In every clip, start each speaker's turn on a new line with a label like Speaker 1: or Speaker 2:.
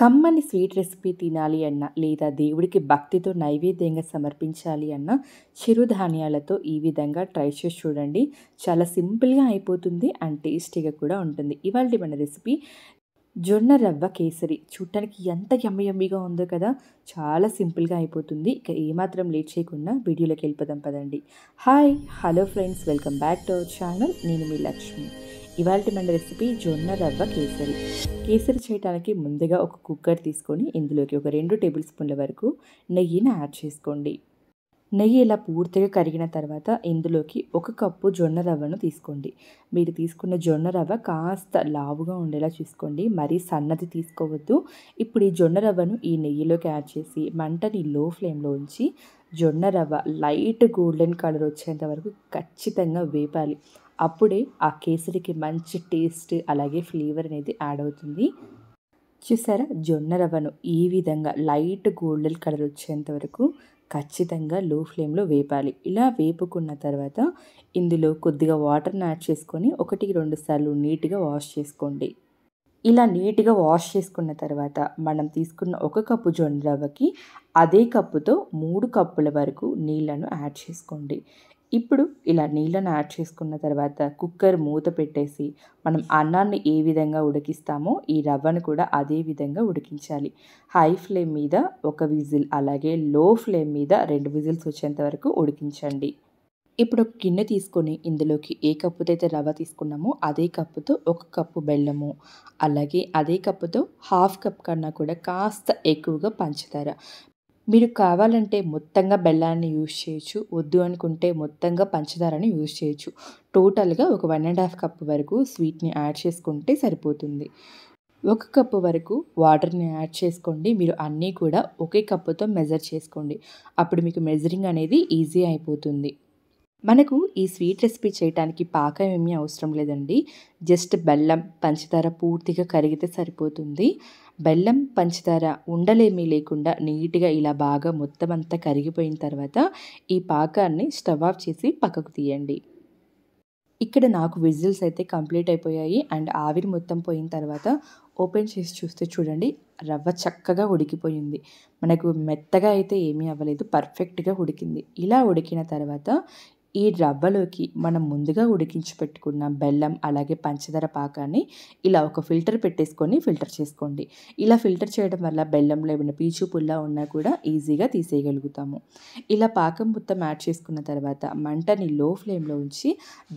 Speaker 1: కమ్మని sweet recipe తినాలి అన్న లేదా దేవుడికి భక్తితో నైవేద్యంగా సమర్పించాలి అన్న చిరుధాన్యాలతో ఈ విధంగా ట్రై చేసి చూడండి చాలా సింపుల్గా అయిపోతుంది అండ్ టేస్టీగా కూడా ఉంటుంది ఇవాళ మన రెసిపీ జొన్న రవ్వ కేసరి చూడటానికి ఎంత యమ్మి యమ్మిగా ఉందో కదా చాలా సింపుల్గా అయిపోతుంది ఇక ఏమాత్రం లేట్ చేయకుండా వీడియోలోకి వెళ్ళిపోదాం పదండి hi hello friends welcome back to our channel నేను మీ లక్ష్మి ఇవాళ మన రెసిపీ జొన్న రవ్వ కేసరి కేసరి చేయడానికి ముందుగా ఒక కుక్కర్ తీసుకొని ఇందులోకి ఒక రెండు టేబుల్ స్పూన్ల వరకు నెయ్యిని యాడ్ చేసుకోండి నెయ్యి ఇలా పూర్తిగా కరిగిన తర్వాత ఇందులోకి ఒక కప్పు జొన్న రవ్వను తీసుకోండి మీరు తీసుకున్న జొన్న రవ్వ కాస్త లావుగా ఉండేలా చూసుకోండి మరీ సన్నది తీసుకోవద్దు ఇప్పుడు ఈ జొన్న రవ్వను ఈ నెయ్యిలోకి యాడ్ చేసి మంటని లో ఫ్లేమ్లో ఉంచి జొన్న రవ్వ లైట్ గోల్డెన్ కలర్ వచ్చేంత వరకు ఖచ్చితంగా వేపాలి అప్పుడే ఆ కేసరికి మంచి టేస్ట్ అలాగే ఫ్లేవర్ అనేది యాడ్ అవుతుంది చూసారా జొన్న రవ్వను ఈ విధంగా లైట్ గోల్డెన్ కలర్ వచ్చేంత వరకు ఖచ్చితంగా లో ఫ్లేమ్లో వేపాలి ఇలా వేపుకున్న తర్వాత ఇందులో కొద్దిగా వాటర్ని యాడ్ చేసుకొని ఒకటి రెండు సార్లు నీట్గా వాష్ చేసుకోండి ఇలా నీట్గా వాష్ చేసుకున్న తర్వాత మనం తీసుకున్న ఒక కప్పు జొన్న రవ్వకి అదే కప్పుతో మూడు కప్పుల వరకు నీళ్లను యాడ్ చేసుకోండి ఇప్పుడు ఇలా నీళ్ళను యాడ్ చేసుకున్న తర్వాత కుక్కర్ మూత పెట్టేసి మనం అన్నాన్ని ఏ విధంగా ఉడికిస్తామో ఈ రవ్వను కూడా అదే విధంగా ఉడికించాలి హై ఫ్లేమ్ మీద ఒక విజిల్ అలాగే లో ఫ్లేమ్ మీద రెండు విజిల్స్ వచ్చేంత వరకు ఉడికించండి ఇప్పుడు ఒక గిన్నె తీసుకొని ఇందులోకి ఏ కప్పుతో అయితే రవ్వ తీసుకున్నామో అదే కప్పుతో ఒక కప్పు బెల్లము అలాగే అదే కప్పుతో హాఫ్ కప్ కన్నా కూడా కాస్త ఎక్కువగా పంచదార మీరు కావాలంటే మొత్తంగా బెల్లాన్ని యూజ్ చేయొచ్చు వద్దు అనుకుంటే మొత్తంగా పంచదారని యూజ్ చేయొచ్చు టోటల్గా ఒక వన్ అండ్ హాఫ్ కప్ వరకు స్వీట్ని యాడ్ చేసుకుంటే సరిపోతుంది ఒక కప్పు వరకు వాటర్ని యాడ్ చేసుకోండి మీరు అన్నీ కూడా ఒకే కప్పుతో మెజర్ చేసుకోండి అప్పుడు మీకు మెజరింగ్ అనేది ఈజీ అయిపోతుంది మనకు ఈ స్వీట్ రెసిపీ చేయడానికి పాకం ఏమీ అవసరం లేదండి జస్ట్ బెల్లం పంచదార పూర్తిగా కరిగితే సరిపోతుంది బెల్లం పంచదార ఉండలేమీ లేకుండా నీట్గా ఇలా బాగా మొత్తం అంతా కరిగిపోయిన తర్వాత ఈ పాకాన్ని స్టవ్ ఆఫ్ చేసి పక్కకు తీయండి ఇక్కడ నాకు విజిల్స్ అయితే కంప్లీట్ అయిపోయాయి అండ్ ఆవిరి మొత్తం పోయిన తర్వాత ఓపెన్ చేసి చూస్తే చూడండి రవ్వ చక్కగా ఉడికిపోయింది మనకు మెత్తగా అయితే ఏమీ అవ్వలేదు పర్ఫెక్ట్గా ఉడికింది ఇలా ఉడికిన తర్వాత ఈ రవ్వలోకి మనం ముందుగా ఉడికించి పెట్టుకున్న బెల్లం అలాగే పంచదార పాకాన్ని ఇలా ఒక ఫిల్టర్ పెట్టేసుకొని ఫిల్టర్ చేసుకోండి ఇలా ఫిల్టర్ చేయడం వల్ల బెల్లంలో ఏమైనా పీచు పుల్ల ఉన్నా కూడా ఈజీగా తీసేయగలుగుతాము ఇలా పాకం మొత్తం యాడ్ చేసుకున్న తర్వాత మంటని లో ఫ్లేమ్లో ఉంచి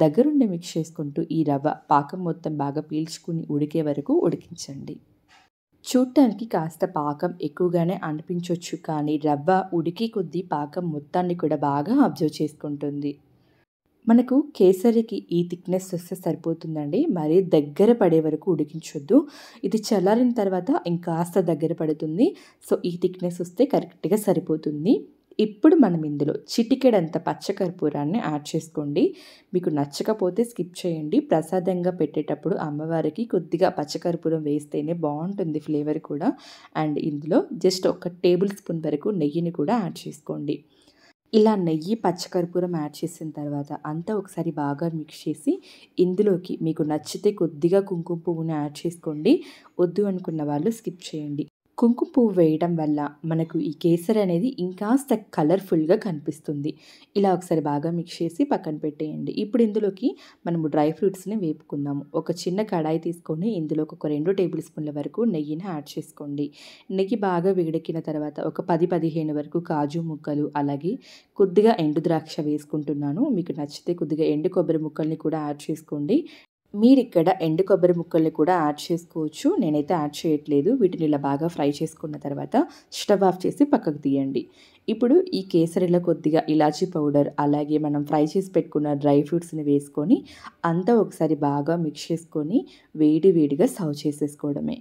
Speaker 1: దగ్గరుండి మిక్స్ చేసుకుంటూ ఈ రవ్వ పాకం మొత్తం బాగా పీల్చుకుని ఉడికే వరకు ఉడికించండి చూడటానికి కాస్త పాకం ఎక్కువగానే అనిపించవచ్చు కానీ రవ్వ ఉడికి కొద్దీ పాకం మొత్తాన్ని కూడా బాగా అబ్జర్వ్ చేసుకుంటుంది మనకు కేసరికి ఈ థిక్నెస్ వస్తే సరిపోతుందండి మరీ దగ్గర పడే వరకు ఉడికించొద్దు ఇది చల్లారిన తర్వాత ఇంకాస్త దగ్గర పడుతుంది సో ఈ థిక్నెస్ వస్తే కరెక్ట్గా సరిపోతుంది ఇప్పుడు మనం ఇందులో చిటికెడంత పచ్చకర్పూరాన్ని యాడ్ చేసుకోండి మీకు నచ్చకపోతే స్కిప్ చేయండి ప్రసాదంగా పెట్టేటప్పుడు అమ్మవారికి కొద్దిగా పచ్చకర్పూరం వేస్తేనే బాగుంటుంది ఫ్లేవర్ కూడా అండ్ ఇందులో జస్ట్ ఒక టేబుల్ స్పూన్ వరకు నెయ్యిని కూడా యాడ్ చేసుకోండి ఇలా నెయ్యి పచ్చకర్పూరం యాడ్ చేసిన తర్వాత అంతా ఒకసారి బాగా మిక్స్ చేసి ఇందులోకి మీకు నచ్చితే కొద్దిగా కుంకుమ పువ్వుని యాడ్ చేసుకోండి వద్దు అనుకున్న వాళ్ళు స్కిప్ చేయండి కుంకుమ పువ్వు వేయడం వల్ల మనకు ఈ కేసరి అనేది ఇంకాస్త కలర్ఫుల్గా కనిపిస్తుంది ఇలా ఒకసారి బాగా మిక్స్ చేసి పక్కన పెట్టేయండి ఇప్పుడు ఇందులోకి మనము డ్రై ఫ్రూట్స్ని వేపుకుందాము ఒక చిన్న కడాయి తీసుకొని ఇందులోకి ఒక రెండు టేబుల్ స్పూన్ల వరకు నెయ్యిని యాడ్ చేసుకోండి నెయ్యి బాగా వేడెక్కిన తర్వాత ఒక పది పదిహేను వరకు కాజు ముక్కలు అలాగే కొద్దిగా ఎండు ద్రాక్ష వేసుకుంటున్నాను మీకు నచ్చితే కొద్దిగా ఎండు కొబ్బరి ముక్కల్ని కూడా యాడ్ చేసుకోండి మీరు ఇక్కడ ఎండు కొబ్బరి ముక్కల్ని కూడా యాడ్ చేసుకోవచ్చు నేనైతే యాడ్ చేయట్లేదు వీటిని ఇలా బాగా ఫ్రై చేసుకున్న తర్వాత స్టవ్ ఆఫ్ చేసి పక్కకు తీయండి ఇప్పుడు ఈ కేసరిలో కొద్దిగా ఇలాచీ పౌడర్ అలాగే మనం ఫ్రై చేసి పెట్టుకున్న డ్రై ఫ్రూట్స్ని వేసుకొని అంతా ఒకసారి బాగా మిక్స్ చేసుకొని వేడి వేడిగా సర్వ్ చేసేసుకోవడమే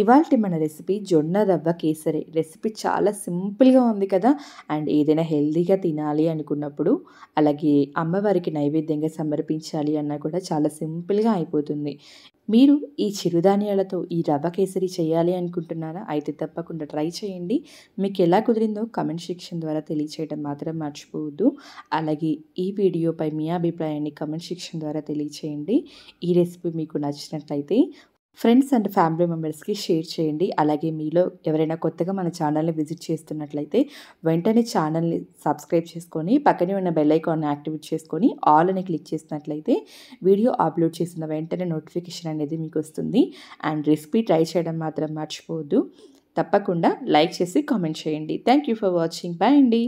Speaker 1: ఇవాళ మన రెసిపీ జొన్న రవ్వ కేసరి రెసిపీ చాలా సింపుల్గా ఉంది కదా అండ్ ఏదైనా హెల్దీగా తినాలి అనుకున్నప్పుడు అలాగే అమ్మవారికి నైవేద్యంగా సమర్పించాలి అన్నా కూడా చాలా సింపుల్గా అయిపోతుంది మీరు ఈ చిరుధాన్యాలతో ఈ రవ్వ కేసరి చేయాలి అనుకుంటున్నారా అయితే తప్పకుండా ట్రై చేయండి మీకు ఎలా కుదిరిందో కమెంట్ సెక్షన్ ద్వారా తెలియచేయడం మాత్రం మర్చిపోవద్దు అలాగే ఈ వీడియోపై మీ అభిప్రాయాన్ని కమెంట్ సెక్షన్ ద్వారా తెలియచేయండి ఈ రెసిపీ మీకు నచ్చినట్లయితే ఫ్రెండ్స్ అండ్ ఫ్యామిలీ మెంబర్స్కి షేర్ చేయండి అలాగే మీలో ఎవరైనా కొత్తగా మన ఛానల్ని విజిట్ చేస్తున్నట్లయితే వెంటనే ఛానల్ని సబ్స్క్రైబ్ చేసుకొని పక్కనే ఉన్న బెల్ ఐకాన్ యాక్టివేట్ చేసుకొని ఆల్ అని క్లిక్ చేసినట్లయితే వీడియో అప్లోడ్ చేసిన వెంటనే నోటిఫికేషన్ అనేది మీకు వస్తుంది అండ్ రెసిపీ ట్రై చేయడం మాత్రం మర్చిపోవద్దు తప్పకుండా లైక్ చేసి కామెంట్ చేయండి thank you for watching bye అండి